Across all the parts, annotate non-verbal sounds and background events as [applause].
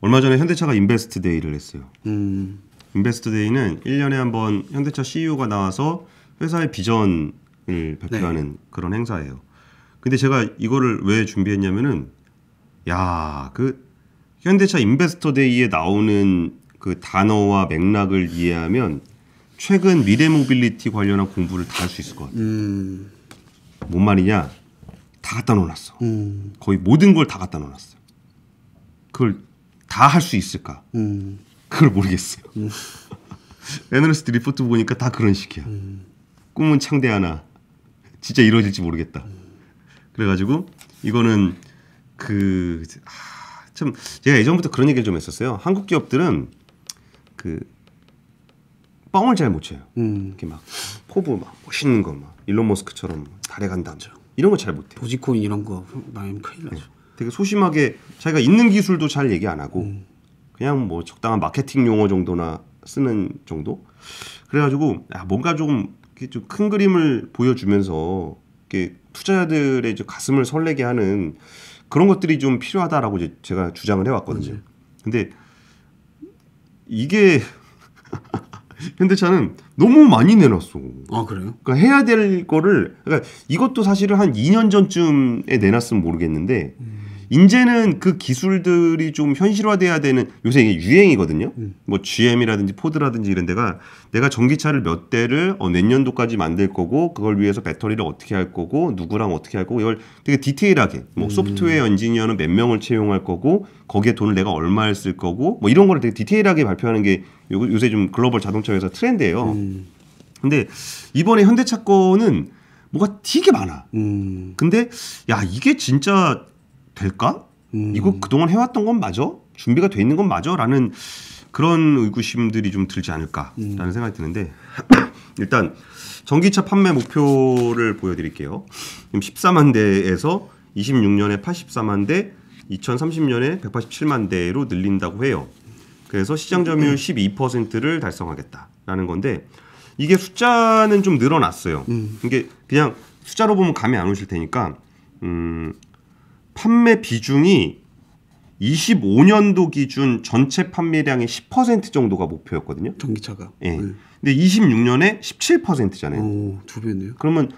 얼마 전에 현대차가 인베스트 데이를 했어요. 음. 인베스트 데이는 1년에 한번 현대차 CEO가 나와서 회사의 비전을 발표하는 네. 그런 행사예요. 근데 제가 이거를 왜 준비했냐면은 야, 그 현대차 인베스터 데이에 나오는 그 단어와 맥락을 이해하면 최근 미래 모빌리티 관련한 공부를 다 할 수 있을 것 같아요. 음. 뭔 말이냐? 다 갖다 놓았어. 음. 거의 모든 걸 다 갖다 놓았어. 그걸 다할수 있을까? 음. 그걸 모르겠어요. 음. 애널리스트 리포트 보니까 다 그런 식이야. 음. 꿈은 창대 하나. 진짜 이루어질지 모르겠다. 음. 그래가지고 이거는 그참 아, 제가 예전부터 그런 얘기를 좀 했었어요. 한국 기업들은 그 뻥을 잘 못 쳐요. 음. 이렇게 막 포부 막 멋있는 거막 일론 머스크처럼 달에 간다. 이런 거 잘 못해. 도지코인 이런 거 많이 큰일 나죠. 네. 되게 소심하게 자기가 있는 기술도 잘 얘기 안 하고 음. 그냥 뭐 적당한 마케팅 용어 정도나 쓰는 정도. 그래가지고 야, 뭔가 조금 좀큰 그림을 보여주면서 이렇게 투자자들의 가슴을 설레게 하는 그런 것들이 좀 필요하다라고 이제 제가 주장을 해왔거든요. 맞아요. 네. 근데 이게 [laughs] 현대차는 너무 많이 내놨어. 아 그래요? 그러니까 해야 될 거를 그러니까 이것도 사실은 한 2년 전쯤에 내놨으면 모르겠는데 음. 이제는 그 기술들이 좀 현실화돼야 되는 요새 이게 유행이거든요. 음. 뭐 GM이라든지 포드라든지 이런 데가 내가 전기차를 몇 대를 어, 내년도까지 만들 거고 그걸 위해서 배터리를 어떻게 할 거고 누구랑 어떻게 할 거고 이걸 되게 디테일하게 뭐 음. 소프트웨어 엔지니어는 몇 명을 채용할 거고 거기에 돈을 내가 얼마를 쓸 거고 뭐 이런 거를 되게 디테일하게 발표하는 게 요새 좀 글로벌 자동차 회사 트렌드예요. 음. 근데 이번에 현대차 거는 뭐가 되게 많아. 음. 근데 야 이게 진짜 될까? 음. 이거 그동안 해왔던 건 맞아? 준비가 돼 있는 건 맞아? 라는 그런 의구심들이 좀 들지 않을까라는 음. 생각이 드는데 [clears throat] 일단 전기차 판매 목표를 보여드릴게요. 지금 14만 대에서 26년에 84만 대, 2030년에 187만 대로 늘린다고 해요. 그래서 시장 점유율 12%를 음. 달성하겠다라는 건데 이게 숫자는 좀 늘어났어요. 음. 이게 그냥 숫자로 보면 감이 안 오실 테니까 음, 판매 비중이 25년도 기준 전체 판매량의 10% 정도가 목표였거든요. 전기차가. 예. 네. 근데 26년에 17%잖아요. 오, 두 배네요. 그러면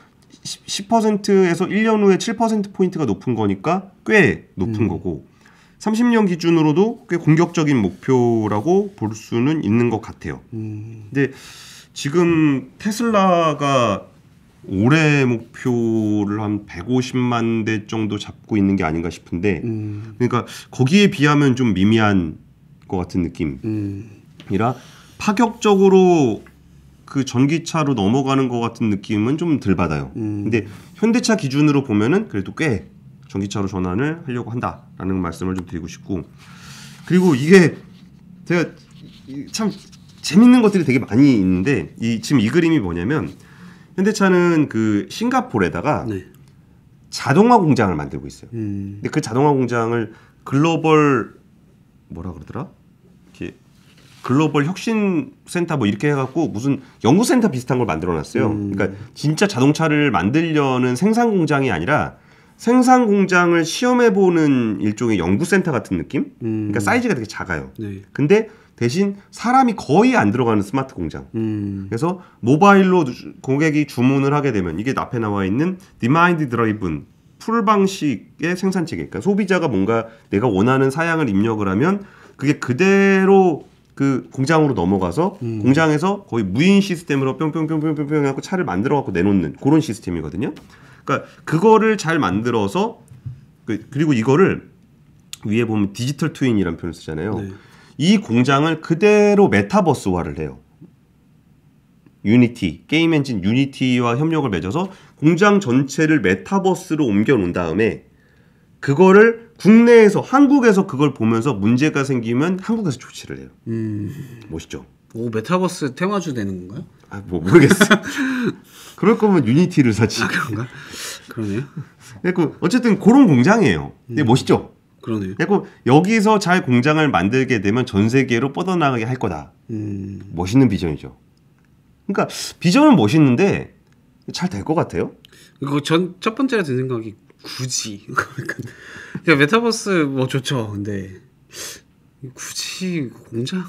10%에서 1년 후에 7% 포인트가 높은 거니까 꽤 높은 음. 거고 30년 기준으로도 꽤 공격적인 목표라고 볼 수는 있는 것 같아요. 음. 근데 지금 테슬라가 올해 목표를 한 150만 대 정도 잡고 있는 게 아닌가 싶은데 음. 그러니까 거기에 비하면 좀 미미한 것 같은 느낌이라 음. 파격적으로 그 전기차로 넘어가는 것 같은 느낌은 좀 덜 받아요. 음. 근데 현대차 기준으로 보면은 그래도 꽤 전기차로 전환을 하려고 한다라는 말씀을 좀 드리고 싶고 그리고 이게 제가 참 재밌는 것들이 되게 많이 있는데 이 지금 이 그림이 뭐냐면 현대차는 그 싱가포르에다가 네. 자동화 공장을 만들고 있어요. 음. 근데 그 자동화 공장을 글로벌 뭐라 그러더라? 이렇게 글로벌 혁신 센터 뭐 이렇게 해갖고 무슨 연구 센터 비슷한 걸 만들어놨어요. 음. 그러니까 진짜 자동차를 만들려는 생산 공장이 아니라 생산 공장을 시험해보는 일종의 연구 센터 같은 느낌. 음. 그러니까 사이즈가 되게 작아요. 네. 근데 대신 사람이 거의 안 들어가는 스마트 공장. 음. 그래서 모바일로 고객이 주문을 하게 되면 이게 그 앞에 나와 있는 디마인드 드라이븐 풀 방식의 생산 체계. 그러니까 소비자가 뭔가 내가 원하는 사양을 입력을 하면 그게 그대로 그 공장으로 넘어가서 음. 공장에서 거의 무인 시스템으로 뿅뿅뿅뿅뿅뿅 하고 차를 만들어 갖고 내놓는 그런 시스템이거든요. 그러니까 그거를 잘 만들어서 그, 그리고 이거를 위에 보면 디지털 트윈이라는 표현을 쓰잖아요. 네. 이 공장을 그대로 메타버스화를 해요. 유니티 게임 엔진 유니티와 협력을 맺어서 공장 전체를 메타버스로 옮겨 놓은 다음에 그거를 국내에서 한국에서 그걸 보면서 문제가 생기면 한국에서 조치를 해요. 음... 멋있죠. 오 뭐 메타버스 테마주 되는 건가요? 아뭐 모르겠어. [laughs] 그럴 거면 유니티를 사지. 아 그런가? 그러네요. 네, 어쨌든 그런 공장이에요. 네, 음... 멋있죠. 그러네요. 그리고 여기서 잘 공장을 만들게 되면 전 세계로 뻗어나가게 할 거다. 음. 멋있는 비전이죠. 그러니까 비전은 멋있는데 잘 될 것 같아요. 그리전첫 번째로 든 생각이 굳이 [laughs] 그러니까 메타버스 뭐 좋죠. 근데 굳이 공장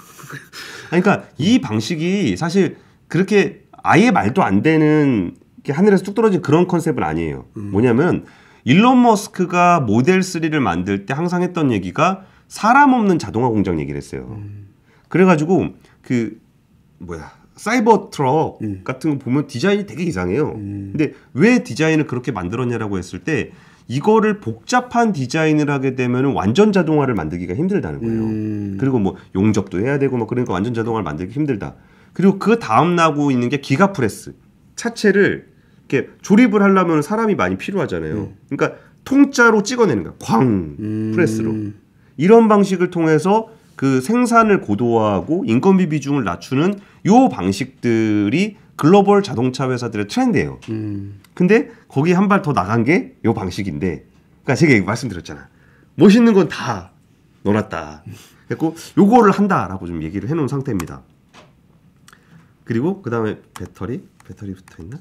그러니까 이 방식이 사실 그렇게 아예 말도 안 되는 하늘에서 뚝 떨어진 그런 컨셉은 아니에요. 음. 뭐냐면 일론 머스크가 모델 3를 만들 때 항상 했던 얘기가 사람 없는 자동화 공장 얘기를 했어요. 음. 그래가지고 그 뭐야 사이버 트럭 음. 같은 거 보면 디자인이 되게 이상해요. 음. 근데 왜 디자인을 그렇게 만들었냐라고 했을 때 이거를 복잡한 디자인을 하게 되면 완전 자동화를 만들기가 힘들다는 거예요. 음. 그리고 뭐 용접도 해야 되고 막 그러니까 완전 자동화를 만들기 힘들다. 그리고 그 다음 나고 있는 게 기가프레스 차체를 이렇게 조립을 하려면 사람이 많이 필요하잖아요. 음. 그러니까 통짜로 찍어내는 거야. 광 음. 프레스로. 이런 방식을 통해서 그 생산을 고도화하고 인건비 비중을 낮추는 요 방식들이 글로벌 자동차 회사들의 트렌드예요. 음. 근데 거기 한 발 더 나간 게 요 방식인데, 그러니까 제가 말씀드렸잖아. 멋있는 건다 넣어놨다. 그래고 요거를 한다라고 좀 얘기를 해놓은 상태입니다. 그리고 그 다음에 배터리, 배터리 붙어 있나?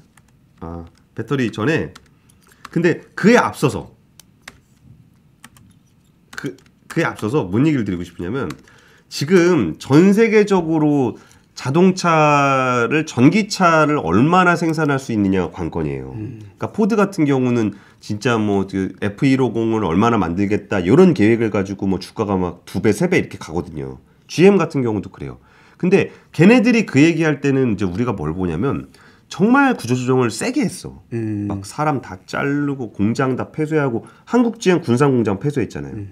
아, 배터리 전에 근데 그에 앞서서 그 그에 앞서서 뭔 얘기를 드리고 싶으냐면 지금 전 세계적으로 자동차를 전기차를 얼마나 생산할 수 있느냐가 관건이에요. 음. 그러니까 포드 같은 경우는 진짜 뭐그 F150을 얼마나 만들겠다 이런 계획을 가지고 뭐 주가가 막 두 배, 세 배 이렇게 가거든요. GM 같은 경우도 그래요. 근데 걔네들이 그 얘기할 때는 이제 우리가 뭘 보냐면 정말 구조조정을 세게 했어. 음. 막 사람 다 자르고 공장 다 폐쇄하고 한국지엔 군산공장 폐쇄했잖아요. 음.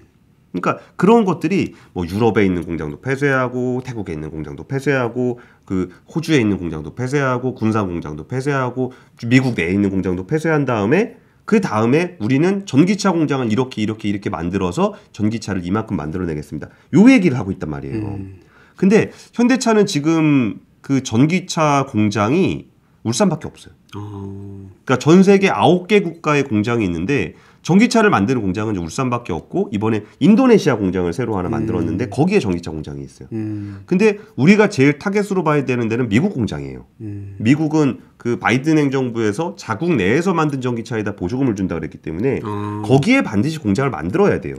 그러니까 그런 것들이 뭐 유럽에 있는 공장도 폐쇄하고 태국에 있는 공장도 폐쇄하고 그 호주에 있는 공장도 폐쇄하고 군산 공장도 폐쇄하고 미국 내에 있는 공장도 폐쇄한 다음에 그 다음에 우리는 전기차 공장을 이렇게 이렇게 이렇게 만들어서 전기차를 이만큼 만들어내겠습니다. 요 얘기를 하고 있단 말이에요. 음. 근데 현대차는 지금 그 전기차 공장이 울산밖에 없어요. 음. 그러니까 전 세계 9개 국가의 공장이 있는데 전기차를 만드는 공장은 울산밖에 없고 이번에 인도네시아 공장을 새로 하나 음. 만들었는데 음. 거기에 전기차 공장이 있어요. 음. 근데 우리가 제일 타겟으로 봐야 되는 데는 미국 공장이에요. 음. 미국은 그 바이든 행정부에서 자국 내에서 만든 전기차에다 보조금을 준다 그랬기 때문에 아. 거기에 반드시 공장을 만들어야 돼요.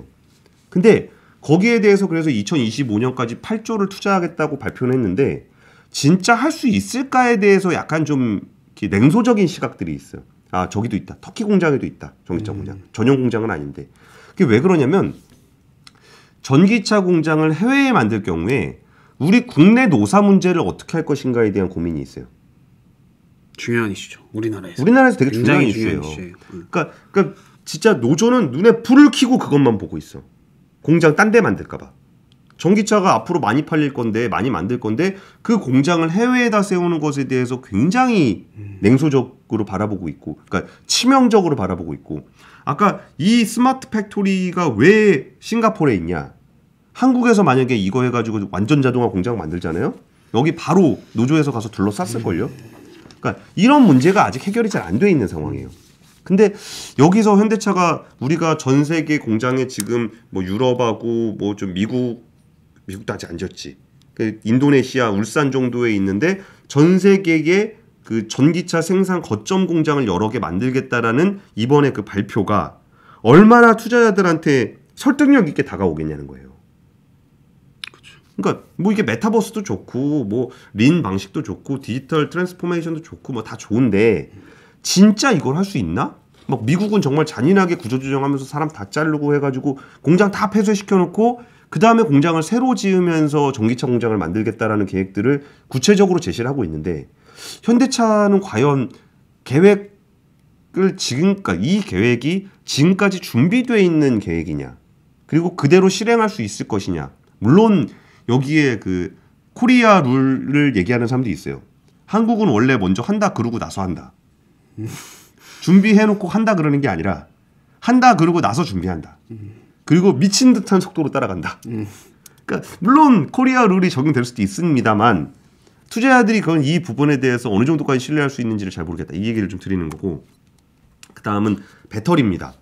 근데 거기에 대해서 그래서 2025년까지 8조를 투자하겠다고 발표를 했는데 진짜 할 수 있을까에 대해서 약간 좀 냉소적인 시각들이 있어요. 아 저기도 있다. 터키 공장에도 있다. 전기차 음. 공장. 전용 공장은 아닌데 그게 왜 그러냐면 전기차 공장을 해외에 만들 경우에 우리 국내 노사 문제를 어떻게 할 것인가에 대한 고민이 있어요. 중요한 이슈죠. 우리나라에서. 우리나라에서 되게 중요한 이슈예요. 중요한 음. 그러니까, 그러니까 진짜 노조는 눈에 불을 켜고 그것만 보고 있어. 공장 딴 데 만들까 봐. 전기차가 앞으로 많이 팔릴 건데 많이 만들 건데 그 공장을 해외에다 세우는 것에 대해서 굉장히 음. 냉소적으로 바라보고 있고 그러니까 치명적으로 바라보고 있고 아까 이 스마트 팩토리가 왜 싱가포르에 있냐 한국에서 만약에 이거 해가지고 완전 자동화 공장 만들잖아요 여기 바로 노조에서 가서 둘러쌌을걸요 음. 그러니까 이런 문제가 아직 해결이 잘 안 돼 있는 상황이에요 근데 여기서 현대차가 우리가 전 세계 공장에 지금 뭐 유럽하고 뭐 좀 미국 미국도 아직 안지었지그 인도네시아 울산 정도에 있는데 전 세계에 그 전기차 생산 거점 공장을 여러 개 만들겠다라는 이번에 그 발표가 얼마나 투자자들한테 설득력 있게 다가오겠냐는 거예요. 그 그러니까 뭐 이게 메타버스도 좋고 뭐 린 방식도 좋고 디지털 트랜스포메이션도 좋고 뭐 다 좋은데 진짜 이걸 할 수 있나? 막 미국은 정말 잔인하게 구조조정하면서 사람 다 자르고 해가지고 공장 다 폐쇄시켜놓고 그 다음에 공장을 새로 지으면서 전기차 공장을 만들겠다라는 계획들을 구체적으로 제시를 하고 있는데 현대차는 과연 계획을 지금까지 그러니까 이 계획이 지금까지 준비되어 있는 계획이냐 그리고 그대로 실행할 수 있을 것이냐 물론 여기에 그 코리아 룰을 얘기하는 사람도 있어요. 한국은 원래 먼저 한다 그러고 나서 한다. 음. 준비해놓고 한다 그러는 게 아니라 한다 그러고 나서 준비한다. 음. 그리고 미친 듯한 속도로 따라간다. 음. 그러니까 물론 코리아 룰이 적용될 수도 있습니다만 투자자들이 그건 이 부분에 대해서 어느 정도까지 신뢰할 수 있는지를 잘 모르겠다. 이 얘기를 좀 드리는 거고 그 다음은 배터리입니다.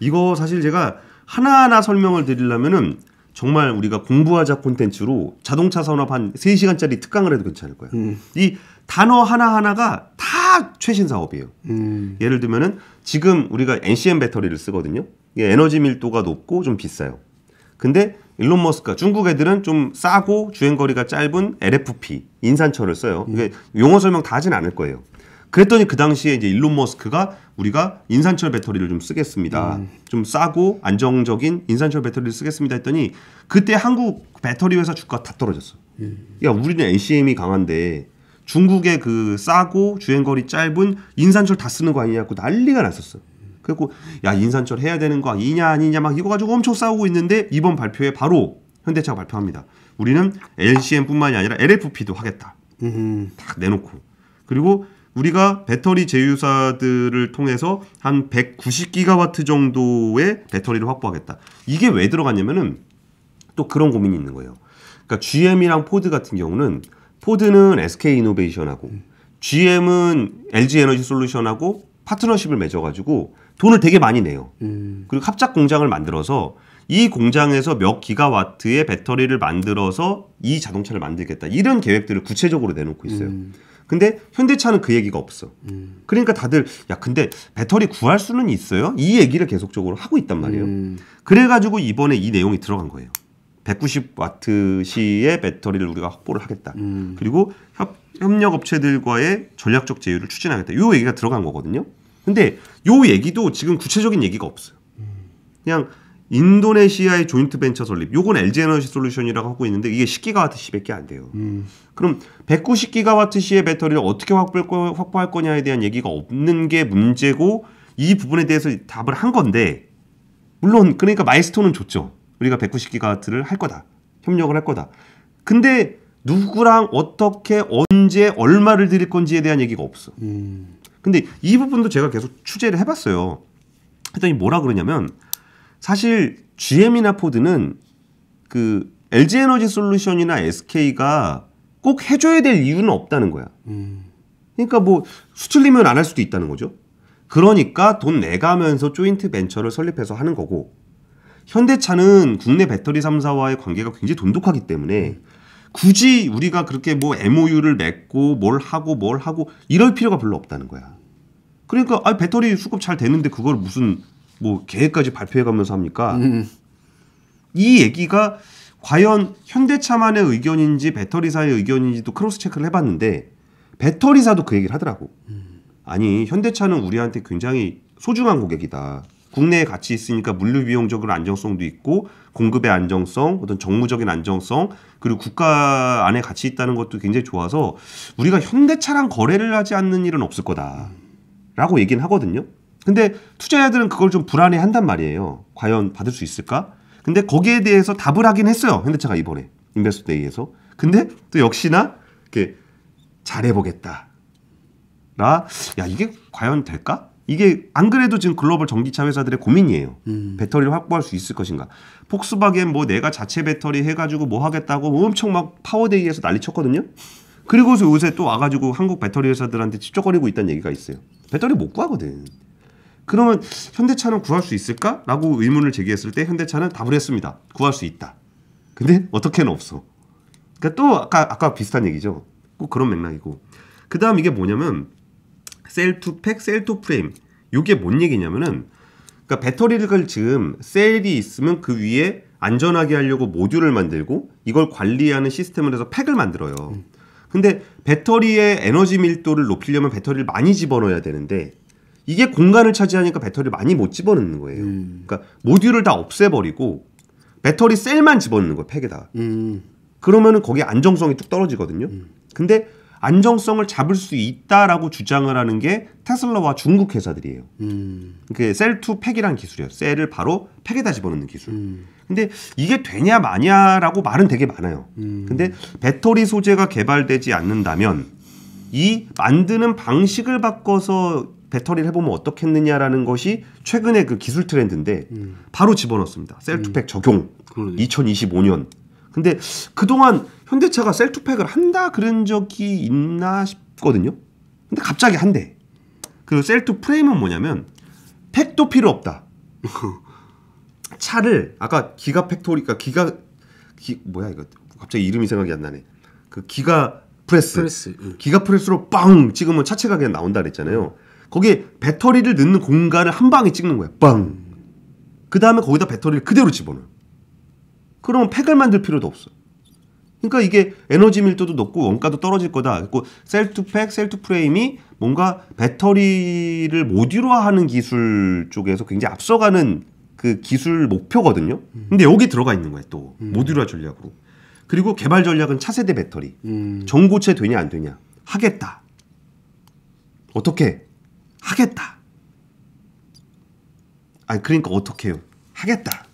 이거 사실 제가 하나하나 설명을 드리려면은 정말 우리가 공부하자 콘텐츠로 자동차 산업 한 3시간짜리 특강을 해도 괜찮을 거예요. 음. 이 단어 하나하나가 다 최신 사업이에요. 음. 예를 들면은 지금 우리가 NCM 배터리를 쓰거든요. 예, 에너지 밀도가 높고 좀 비싸요. 근데 일론 머스크가 중국 애들은 좀 싸고 주행 거리가 짧은 LFP 인산철을 써요. 음. 이게 용어 설명 다 하진 않을 거예요. 그랬더니 그 당시에 이제 일론 머스크가 우리가 인산철 배터리를 좀 쓰겠습니다. 음. 좀 싸고 안정적인 인산철 배터리를 쓰겠습니다 했더니 그때 한국 배터리 회사 주가 다 떨어졌어. 음. 야, 우리는 NCM이 강한데 중국의 그 싸고 주행거리 짧은 인산철 다 쓰는 거 아니냐고 난리가 났었어. 그리고 야 인산철 해야 되는 거 아니냐 아니냐 막 이거 가지고 엄청 싸우고 있는데 이번 발표에 바로 현대차가 발표합니다. 우리는 LCM뿐만이 아니라 LFP도 하겠다. 음. 딱 내놓고 그리고 우리가 배터리 제휴사들을 통해서 한 190기가와트 정도의 배터리를 확보하겠다. 이게 왜 들어갔냐면은 또 그런 고민이 있는 거예요. 그러니까 GM이랑 포드 같은 경우는 포드는 SK 이노베이션하고 GM은 LG 에너지 솔루션하고 파트너십을 맺어가지고 돈을 되게 많이 내요. 음. 그리고 합작 공장을 만들어서 이 공장에서 몇 기가와트의 배터리를 만들어서 이 자동차를 만들겠다. 이런 계획들을 구체적으로 내놓고 있어요. 음. 근데 현대차는 그 얘기가 없어. 음. 그러니까 다들 야 근데 배터리 구할 수는 있어요? 이 얘기를 계속적으로 하고 있단 말이에요. 음. 그래가지고 이번에 이 내용이 들어간 거예요. 190 와트 시의 배터리를 우리가 확보를 하겠다. 음. 그리고 협, 협력 업체들과의 전략적 제휴를 추진하겠다. 이 얘기가 들어간 거거든요. 근데 요 얘기도 지금 구체적인 얘기가 없어요. 그냥 인도네시아의 조인트 벤처 설립. 요건 LG 에너지 솔루션이라고 하고 있는데 이게 10기가와트시밖에 안 돼요. 음. 그럼 190기가와트시의 배터리를 어떻게 확보할 거냐에 대한 얘기가 없는 게 문제고 이 부분에 대해서 답을 한 건데 물론 그러니까 마이스톤은 좋죠. 우리가 190기가와트를 할 거다. 협력을 할 거다. 근데 누구랑 어떻게 언제 얼마를 드릴 건지에 대한 얘기가 없어. 음. 근데 이 부분도 제가 계속 취재를 해봤어요. 했더니 뭐라 그러냐면 사실 GM이나 포드는 그 LG 에너지 솔루션이나 SK가 꼭 해줘야 될 이유는 없다는 거야. 그러니까 뭐 수출리면 안 할 수도 있다는 거죠. 그러니까 돈 내가면서 조인트 벤처를 설립해서 하는 거고 현대차는 국내 배터리 3사와의 관계가 굉장히 돈독하기 때문에 음. 굳이 우리가 그렇게 뭐 MOU를 맺고 뭘 하고 뭘 하고 이럴 필요가 별로 없다는 거야. 그러니까 아 배터리 수급 잘 되는데 그걸 무슨 뭐 계획까지 발표해가면서 합니까? 음. 이 얘기가 과연 현대차만의 의견인지 배터리사의 의견인지도 크로스 체크를 해봤는데 배터리사도 그 얘기를 하더라고. 음. 아니 현대차는 우리한테 굉장히 소중한 고객이다. 국내에 같이 있으니까 물류 비용적으로 안정성도 있고 공급의 안정성, 어떤 정무적인 안정성, 그리고 국가 안에 같이 있다는 것도 굉장히 좋아서 우리가 현대차랑 거래를 하지 않는 일은 없을 거다라고 얘기는 하거든요. 근데 투자자들은 그걸 좀 불안해 한단 말이에요. 과연 받을 수 있을까? 근데 거기에 대해서 답을 하긴 했어요. 현대차가 이번에 인베스트데이에서. 근데 또 역시나 이렇게 잘해보겠다. 라, 야 이게 과연 될까? 이게 안 그래도 지금 글로벌 전기차 회사들의 고민이에요. 음. 배터리를 확보할 수 있을 것인가. 폭스바겐 뭐 내가 자체 배터리 해가지고 뭐 하겠다고 뭐 엄청 막 파워데이에서 난리 쳤거든요. 그리고서 요새 또 와가지고 한국 배터리 회사들한테 찝쩍거리고 있다는 얘기가 있어요. 배터리 못 구하거든. 그러면 현대차는 구할 수 있을까? 라고 의문을 제기했을 때 현대차는 답을 했습니다. 구할 수 있다. 근데 어떻게는 없어. 그러니까 또 아까, 아까 비슷한 얘기죠. 꼭 그런 맥락이고. 그 다음 이게 뭐냐면 셀 투 팩, 셀 투 프레임. 이게 뭔 얘기냐면은 그러니까 배터리를 지금 셀이 있으면 그 위에 안전하게 하려고 모듈을 만들고 이걸 관리하는 시스템을 해서 팩을 만들어요. 음. 근데 배터리의 에너지 밀도를 높이려면 배터리를 많이 집어넣어야 되는데 이게 공간을 차지하니까 배터리를 많이 못 집어넣는 거예요. 음. 그러니까 모듈을 다 없애버리고 배터리 셀만 집어넣는 거예요, 팩에다. 음. 그러면은 거기 안정성이 뚝 떨어지거든요. 음. 근데 안정성을 잡을 수 있다라고 주장을 하는 게 테슬라와 중국 회사들이에요. 음. 그 셀투 팩이란 기술이에요. 셀을 바로 팩에다 집어넣는 기술. 음. 근데 이게 되냐 마냐라고 말은 되게 많아요. 음. 근데 배터리 소재가 개발되지 않는다면 이 만드는 방식을 바꿔서 배터리를 해보면 어떻겠느냐라는 것이 최근의 그 기술 트렌드인데 음. 바로 집어넣습니다. 셀투팩 음. 적용 그러네. 2025년. 근데 그동안 현대차가 셀투팩을 한다 그런 적이 있나 싶거든요. 근데 갑자기 한대. 그 셀투 프레임은 뭐냐면 팩도 필요 없다. [laughs] 차를 아까 기가 팩토리가 기가 기 뭐야 이거 갑자기 이름이 생각이 안 나네. 그 기가 프레스, 프레스 응. 기가 프레스로 빵 찍으면 차체가 그냥 나온다 그랬잖아요. 거기에 배터리를 넣는 공간을 한 방에 찍는 거야. 빵. 그 다음에 거기다 배터리를 그대로 집어넣어. 그러면 팩을 만들 필요도 없어. 그러니까 이게 에너지 밀도도 높고 원가도 떨어질 거다. 그리고 셀투팩, 셀투프레임이 뭔가 배터리를 모듈화하는 기술 쪽에서 굉장히 앞서가는 그 기술 목표거든요. 음. 근데 여기 들어가 있는 거예요. 또 음. 모듈화 전략으로. 그리고 개발 전략은 차세대 배터리. 음. 전고체 되냐 안 되냐. 하겠다. 어떻게? 하겠다. 아니 그러니까 어떻게 해요? 하겠다.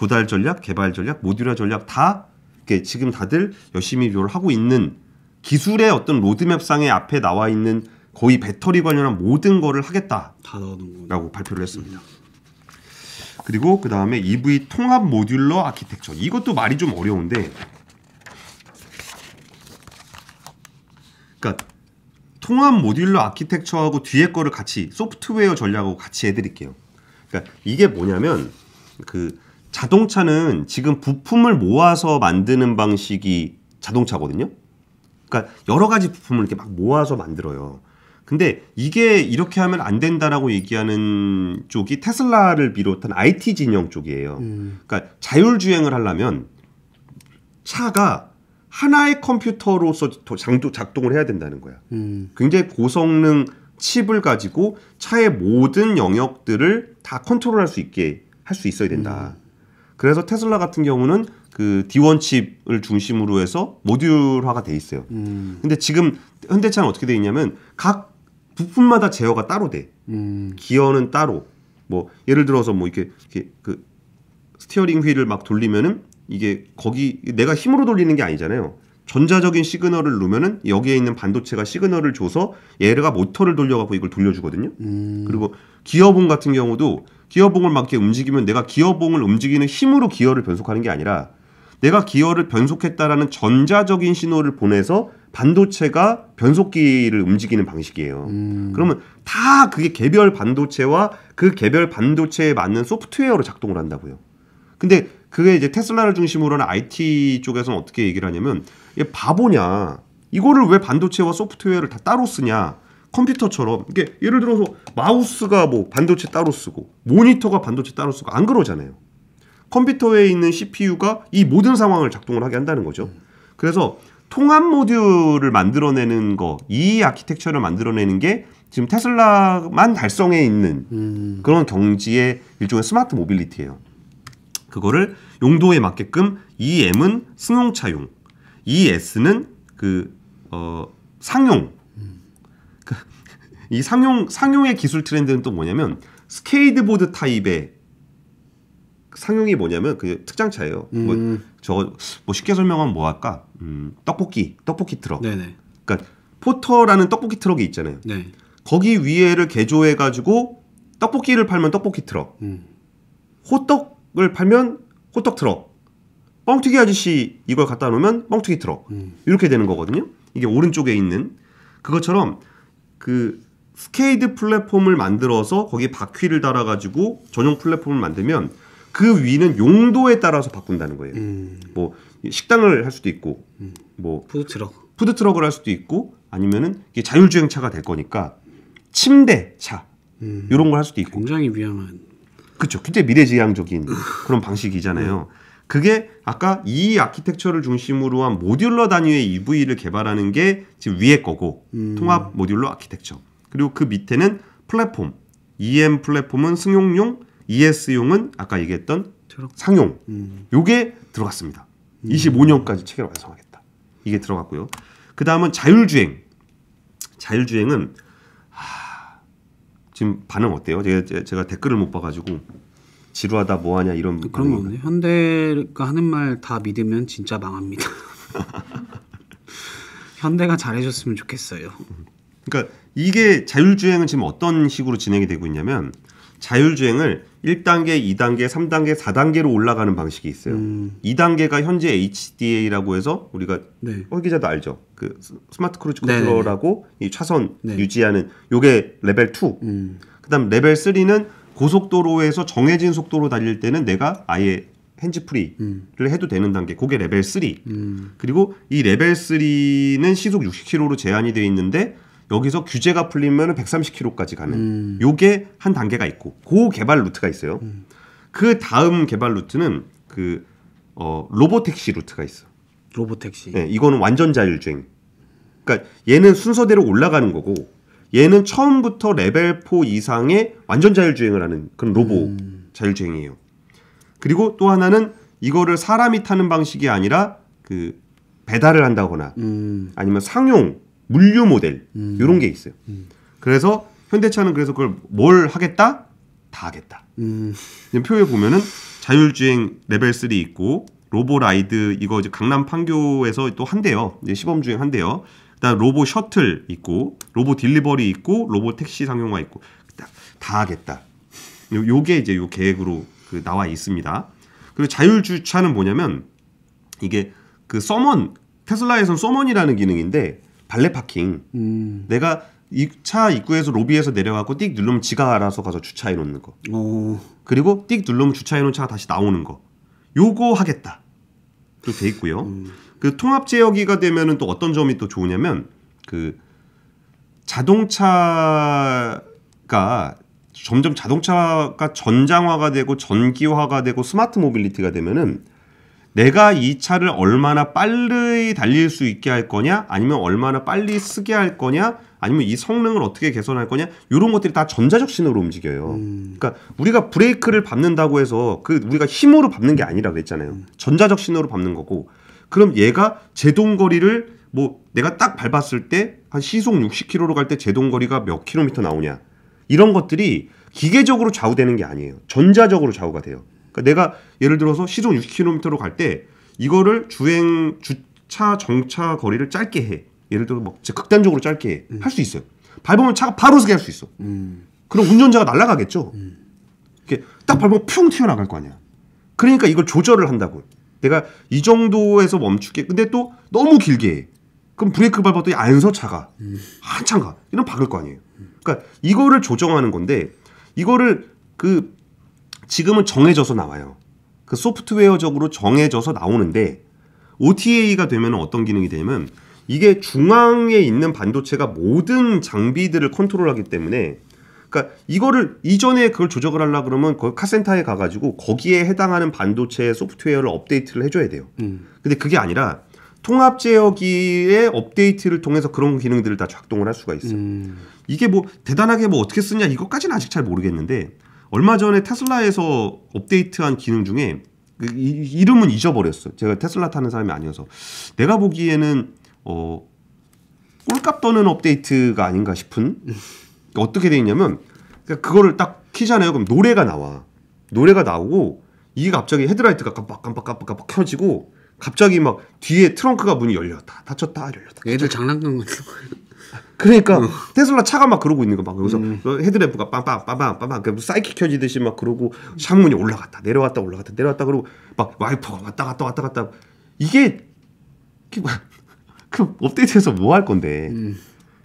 조달 전략, 개발 전략, 모듈화 전략 다 이렇게 지금 다들 열심히 이걸 하고 있는 기술의 어떤 로드맵상에 앞에 나와 있는 거의 배터리 관련한 모든 거를 하겠다. 라고 발표를 했습니다. 그리고 그 다음에 EV 통합 모듈러 아키텍처. 이것도 말이 좀 어려운데. 그러니까 통합 모듈러 아키텍처하고 뒤에 거를 같이 소프트웨어 전략하고 같이 해드릴게요. 그러니까 이게 뭐냐면 그 자동차는 지금 부품을 모아서 만드는 방식이 자동차거든요. 그러니까 여러 가지 부품을 이렇게 막 모아서 만들어요. 근데 이게 이렇게 하면 안 된다라고 얘기하는 쪽이 테슬라를 비롯한 IT 진영 쪽이에요. 음. 그러니까 자율주행을 하려면 차가 하나의 컴퓨터로서 장도 작동을 해야 된다는 거야. 음. 굉장히 고성능 칩을 가지고 차의 모든 영역들을 다 컨트롤할 수 있게 할 수 있어야 된다. 음. 그래서 테슬라 같은 경우는 그 D1 칩을 중심으로 해서 모듈화가 돼 있어요. 음. 근데 지금 현대차는 어떻게 돼 있냐면 각 부품마다 제어가 따로 돼. 음. 기어는 따로. 뭐 예를 들어서 뭐 이렇게, 이렇게 그 스티어링 휠을 막 돌리면은 이게 거기 내가 힘으로 돌리는 게 아니잖아요. 전자적인 시그널을 넣으면은 여기에 있는 반도체가 시그널을 줘서 얘가 모터를 돌려갖고 이걸 돌려주거든요. 음. 그리고 기어봉 같은 경우도 기어봉을 막 이렇게 움직이면 내가 기어봉을 움직이는 힘으로 기어를 변속하는 게 아니라 내가 기어를 변속했다라는 전자적인 신호를 보내서 반도체가 변속기를 움직이는 방식이에요. 음. 그러면 다 그게 개별 반도체와 그 개별 반도체에 맞는 소프트웨어로 작동을 한다고요. 근데 그게 이제 테슬라를 중심으로 하는 IT 쪽에서는 어떻게 얘기를 하냐면 얘 바보냐. 이거를 왜 반도체와 소프트웨어를 다 따로 쓰냐. 컴퓨터처럼 이게 예를 들어서 마우스가 뭐 반도체 따로 쓰고 모니터가 반도체 따로 쓰고 안 그러잖아요. 컴퓨터에 있는 CPU가 이 모든 상황을 작동을 하게 한다는 거죠. 그래서 통합 모듈을 만들어내는 거, 이 아키텍처를 만들어내는 게 지금 테슬라만 달성해 있는 음. 그런 경지의 일종의 스마트 모빌리티예요. 그거를 용도에 맞게끔 EM은 승용차용, ES는 그 어, 상용, 이 상용 상용의 기술 트렌드는 또 뭐냐면 스케이트보드 타입의 상용이 뭐냐면 그 특장차예요. 음. 뭐 저거 뭐 쉽게 설명하면 뭐 할까? 음, 떡볶이 떡볶이 트럭. 네네. 그러니까 포터라는 떡볶이 트럭이 있잖아요. 네. 거기 위에를 개조해 가지고 떡볶이를 팔면 떡볶이 트럭, 음. 호떡을 팔면 호떡 트럭, 뻥튀기 아저씨 이걸 갖다 놓으면 뻥튀기 트럭 음. 이렇게 되는 거거든요. 이게 오른쪽에 있는 그것처럼 그 스케이드 플랫폼을 만들어서 거기에 바퀴를 달아가지고 전용 플랫폼을 만들면 그 위는 용도에 따라서 바꾼다는 거예요. 음. 뭐 식당을 할 수도 있고, 음. 뭐 푸드트럭, 푸드트럭을 할 수도 있고, 아니면은 이게 자율주행차가 될 거니까 침대 차 음. 이런 걸 할 수도 있고. 굉장히 위험한. 그렇죠. 굉장히 미래지향적인 그런 방식이잖아요. 음. 그게 아까 이 아키텍처를 중심으로 한 모듈러 단위의 EV를 개발하는 게 지금 위에 거고 음. 통합 모듈러 아키텍처. 그리고 그 밑에는 플랫폼. EM 플랫폼은 승용용, ES용은 아까 얘기했던 상용. 음. 요게 들어갔습니다. 25년까지 음. 체계를 완성하겠다. 이게 들어갔고요. 그 다음은 자율주행. 자율주행은 하... 지금 반응 어때요? 제가, 제가 댓글을 못 봐가지고 지루하다 뭐하냐 이런 아, 그런 거없요 현대가 하는 말 다 믿으면 진짜 망합니다. [laughs] 현대가 잘해줬으면 좋겠어요. 음. 그러니까 이게 자율주행은 지금 어떤 식으로 진행이 되고 있냐면 자율주행을 1단계, 2단계, 3단계, 4단계로 올라가는 방식이 있어요. 음. 2단계가 현재 HDA라고 해서 우리가 네. 어 기자도 알죠. 그 스마트 크루즈 네, 네, 네. 컨트롤하고 이 차선 네. 유지하는 요게 레벨 2. 음. 그다음 레벨 3는 고속도로에서 정해진 속도로 달릴 때는 내가 아예 핸즈프리를 음. 해도 되는 단계. 그게 레벨 3. 음. 그리고 이 레벨 3는 시속 60km로 제한이 돼 있는데 여기서 규제가 풀리면 130km까지 가는 음. 요게 한 단계가 있고 고 개발 루트가 있어요. 음. 그 다음 개발 루트는 그 어, 로보택시 루트가 있어. 로보택시. 네, 이거는 완전 자율주행. 그러니까 얘는 순서대로 올라가는 거고 얘는 처음부터 레벨 4 이상의 완전 자율주행을 하는 그런 로보 음. 자율주행이에요. 그리고 또 하나는 이거를 사람이 타는 방식이 아니라 그 배달을 한다거나 음. 아니면 상용 물류 모델 음. 이런 게 있어요. 음. 그래서 현대차는 그래서 그걸 뭘 하겠다 다 하겠다. 음. 표에 보면은 자율주행 레벨 3 있고 로보라이드 이거 이제 강남 판교에서 또 한대요. 이제 시범 주행 한대요. 그다음 로보 셔틀 있고 로보 딜리버리 있고 로보 택시 상용화 있고 다, 다 하겠다. 요, 요게 이제 요 계획으로 그 나와 있습니다. 그리고 자율 주차는 뭐냐면 이게 그 서먼 테슬라에선 서먼이라는 기능인데 발레 파킹. 음. 내가 이 차 입구에서 로비에서 내려가고 띡 누르면 지가 알아서 가서 주차해 놓는 거. 오. 어. 그리고 띡 누르면 주차해 놓은 차가 다시 나오는 거. 요거 하겠다. 그렇게 돼 있고요. 음. 그 통합 제어기가 되면은 또 어떤 점이 또 좋으냐면 그 자동차가 점점 자동차가 전장화가 되고 전기화가 되고 스마트 모빌리티가 되면은 내가 이 차를 얼마나 빨리 달릴 수 있게 할 거냐 아니면 얼마나 빨리 쓰게 할 거냐 아니면 이 성능을 어떻게 개선할 거냐 이런 것들이 다 전자적 신호로 움직여요. 음. 그러니까 우리가 브레이크를 밟는다고 해서 그 우리가 힘으로 밟는 게 아니라 고했잖아요 음. 전자적 신호로 밟는 거고 그럼 얘가 제동 거리를 뭐 내가 딱 밟았을 때 한 시속 60km로 갈 때 제동 거리가 몇 킬로미터 나오냐 이런 것들이 기계적으로 좌우되는 게 아니에요. 전자적으로 좌우가 돼요. 그러니까 내가 예를 들어서 시속 60km로 갈 때 이거를 주행 주차 정차 거리를 짧게 해. 예를 들어 막 극단적으로 짧게 음. 할수 있어요. 밟으면 차가 바로 서게 할 수 있어. 음. 그럼 운전자가 날아가겠죠. 음. 이렇게 딱 밟으면 퓨 튀어나갈 거 아니야. 그러니까 이걸 조절을 한다고. 내가 이 정도에서 멈출게. 근데 또 너무 길게 해. 그럼 브레이크 밟아도 안서 차가 음. 한참 가. 이런 박을 거 아니에요. 그러니까 이거를 조정하는 건데 이거를 그 지금은 정해져서 나와요. 그 소프트웨어적으로 정해져서 나오는데 OTA가 되면 어떤 기능이 되면 이게 중앙에 있는 반도체가 모든 장비들을 컨트롤하기 때문에 그러니까 이거를 이전에 그걸 조작을 하려 그러면 그 카센터에 가가지고 거기에 해당하는 반도체 소프트웨어를 업데이트를 해줘야 돼요. 음. 근데 그게 아니라 통합 제어기의 업데이트를 통해서 그런 기능들을 다 작동을 할 수가 있어요. 음. 이게 뭐 대단하게 뭐 어떻게 쓰냐 이것까지는 아직 잘 모르겠는데 얼마 전에 테슬라에서 업데이트한 기능 중에 그 이, 름은 잊어버렸어. 요 제가 테슬라 타는 사람이 아니어서 내가 보기에는 어 꼴값 떠는 업데이트가 아닌가 싶은 어떻게 돼 있냐면 그러니까 그거를 딱 키잖아요. 그럼 노래가 나와. 노래가 나오고 이게 갑자기 헤드라이트가 깜빡깜빡깜빡 켜지고 갑자기 막 뒤에 트렁크가 문이 열렸다 닫혔다 열렸다. 애들 장난감 같은 거. 그러니까 음. 테슬라 차가 막 그러고 있는 거막 그래서 음. 그 헤드램프가 빵빵 빵빵 빵빵 그냥 사이키 켜지듯이 막 그러고 창문이 올라갔다 내려왔다 올라갔다 내려왔다 그러고 막 와이퍼가 왔다 갔다 왔다 갔다 이게 [laughs] 그 업데이트해서 뭐 할 건데 음.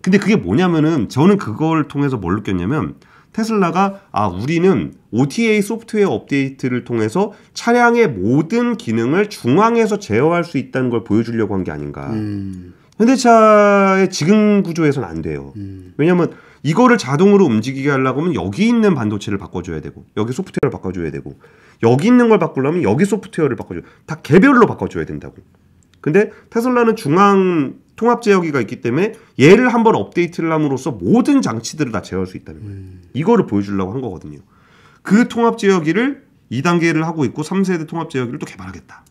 근데 그게 뭐냐면은 저는 그걸 통해서 뭘 느꼈냐면 테슬라가 아 우리는 OTA 소프트웨어 업데이트를 통해서 차량의 모든 기능을 중앙에서 제어할 수 있다는 걸 보여주려고 한 게 아닌가. 음. 현대차의 지금 구조에서는 안 돼요. 음. 왜냐하면 이거를 자동으로 움직이게 하려고 하면 여기 있는 반도체를 바꿔줘야 되고 여기 소프트웨어를 바꿔줘야 되고 여기 있는 걸 바꾸려면 여기 소프트웨어를 바꿔줘. 다 개별로 바꿔줘야 된다고. 근데 테슬라는 중앙 통합 제어기가 있기 때문에 얘를 한번 업데이트를 함으로써 모든 장치들을 다 제어할 수 있다는 거예요. 음. 이거를 보여주려고 한 거거든요. 그 통합 제어기를 2단계를 하고 있고 3세대 통합 제어기를 또 개발하겠다.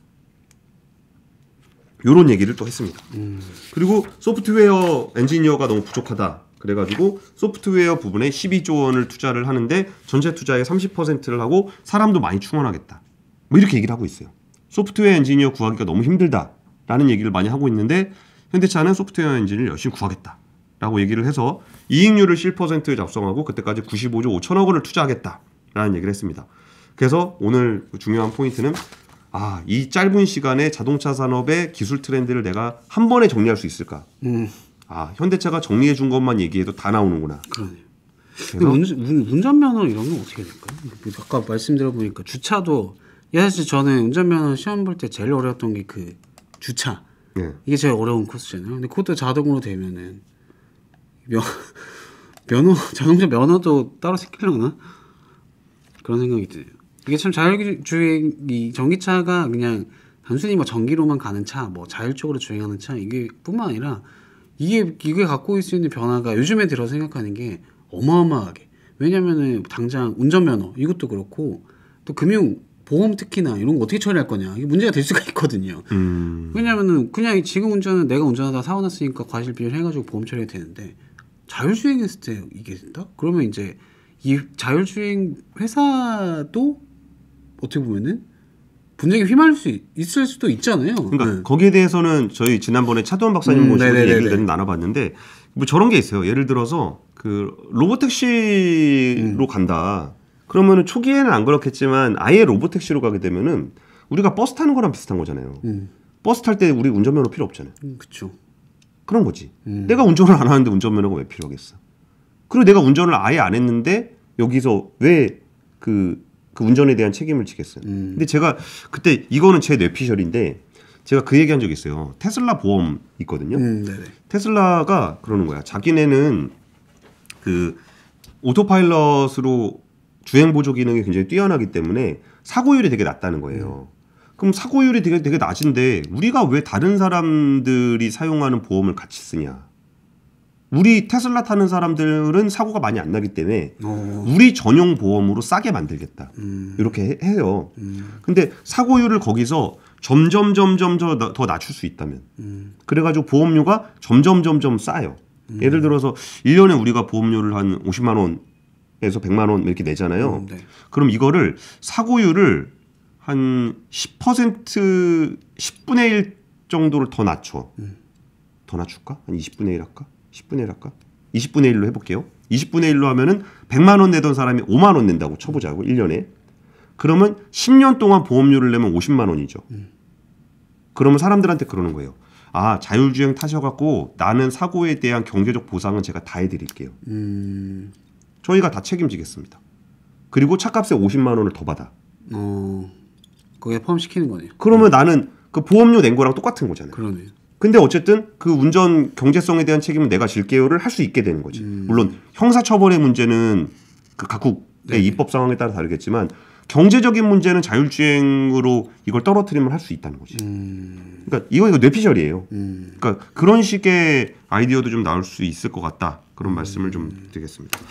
이런 얘기를 또 했습니다. 음. 그리고 소프트웨어 엔지니어가 너무 부족하다. 그래가지고 소프트웨어 부분에 12조 원을 투자를 하는데 전체 투자의 30%를 하고 사람도 많이 충원하겠다. 뭐 이렇게 얘기를 하고 있어요. 소프트웨어 엔지니어 구하기가 너무 힘들다라는 얘기를 많이 하고 있는데 현대차는 소프트웨어 엔지니어를 열심히 구하겠다. 라고 얘기를 해서 이익률을 7% 작성하고 그때까지 95조 5천억 원을 투자하겠다라는 얘기를 했습니다. 그래서 오늘 중요한 포인트는 아, 이 짧은 시간에 자동차 산업의 기술 트렌드를 내가 한 번에 정리할 수 있을까? 음. 아, 현대차가 정리해 준 것만 얘기해도 다 나오는구나. 그러네요. 운전면허 이런 건 어떻게 될까요? 아까 말씀드려보니까 주차도 예, 사실 저는 운전면허 시험 볼 때 제일 어려웠던 게 그 주차. 예. 이게 제일 어려운 코스잖아요. 근데 그것도 자동으로 되면은 면, [laughs] 면허 자동차 면허도 따로 생기려나? 그런 생각이 드네요. 이게 참 자율주행이 전기차가 그냥 단순히 뭐 전기로만 가는 차, 뭐 자율적으로 주행하는 차 이게 뿐만 아니라 이게 이게 갖고 있을 수 있는 변화가 요즘에 들어 생각하는 게 어마어마하게 왜냐면은 당장 운전면허 이것도 그렇고 또 금융 보험 특히나 이런 거 어떻게 처리할 거냐 이게 문제가 될 수가 있거든요. 음. 왜냐면은 그냥 지금 운전은 내가 운전하다 사고 났으니까 과실 비율 해가지고 보험 처리가 되는데 자율주행했을 때 이게 된다? 그러면 이제 이 자율주행 회사도 어떻게 보면은 분쟁에 휘말릴 수 있, 을 수도 있잖아요. 그러니까 네. 거기에 대해서는 저희 지난번에 차도원 박사님 음, 모시고 얘기를 나눠봤는데 뭐 저런 게 있어요. 예를 들어서 그 로봇 택시로 음. 간다. 그러면은 초기에는 안 그렇겠지만 아예 로봇 택시로 가게 되면은 우리가 버스 타는 거랑 비슷한 거잖아요. 음. 버스 탈 때 우리 운전면허 필요 없잖아요. 그렇죠. 그런 거지. 음. 내가 운전을 안 하는데 운전면허가 왜 필요하겠어? 그리고 내가 운전을 아예 안 했는데 여기서 왜그 그 운전에 대한 책임을 지겠어요. 음. 근데 제가 그때 이거는 제 뇌피셜인데 제가 그 얘기한 적이 있어요. 테슬라 보험 있거든요. 음, 네, 네. 테슬라가 그러는 거야. 자기네는 그 오토파일럿으로 주행 보조 기능이 굉장히 뛰어나기 때문에 사고율이 되게 낮다는 거예요. 음. 그럼 사고율이 되게 되게 낮은데 우리가 왜 다른 사람들이 사용하는 보험을 같이 쓰냐? 우리 테슬라 타는 사람들은 사고가 많이 안 나기 때문에 오. 어. 우리 전용 보험으로 싸게 만들겠다 음. 이렇게 해, 요 음. 근데 사고율을 거기서 점점 점점 더 낮출 수 있다면 음. 그래가지고 보험료가 점점 점점 싸요 음. 예를 들어서 1년에 우리가 보험료를 한 50만 원에서 100만 원 이렇게 내잖아요 음, 네. 그럼 이거를 사고율을 한 10% 10분의 1 정도를 더 낮춰 음. 더 낮출까? 한 20분의 1 할까? 10분의 1 할까? 20분의 1로 해볼게요. 20분의 1로 하면은 100만 원 내던 사람이 5만 원 낸다고 쳐보자고 1년에. 그러면 10년 동안 보험료를 내면 50만 원이죠. 음. 그러면 사람들한테 그러는 거예요. 아 자율주행 타셔갖고 나는 사고에 대한 경제적 보상은 제가 다 해드릴게요. 음. 저희가 다 책임지겠습니다. 그리고 차값에 50만 원을 더 받아. 어, 거기에 포함시키는 거네요. 그러면 음. 나는 그 보험료 낸 거랑 똑같은 거잖아요. 그러네요. 근데 어쨌든 그 운전 경제성에 대한 책임은 내가 질게요를 할 수 있게 되는 거지. 음. 물론 형사처벌의 문제는 그 각국의 네 입법 상황에 따라 다르겠지만 경제적인 문제는 자율주행으로 이걸 떨어뜨리면 할 수 있다는 거지. 음. 그러니까 이거 이거 뇌피셜이에요. 음. 그러니까 그런 식의 아이디어도 좀 나올 수 있을 것 같다. 그런 음. 말씀을 좀 드리겠습니다.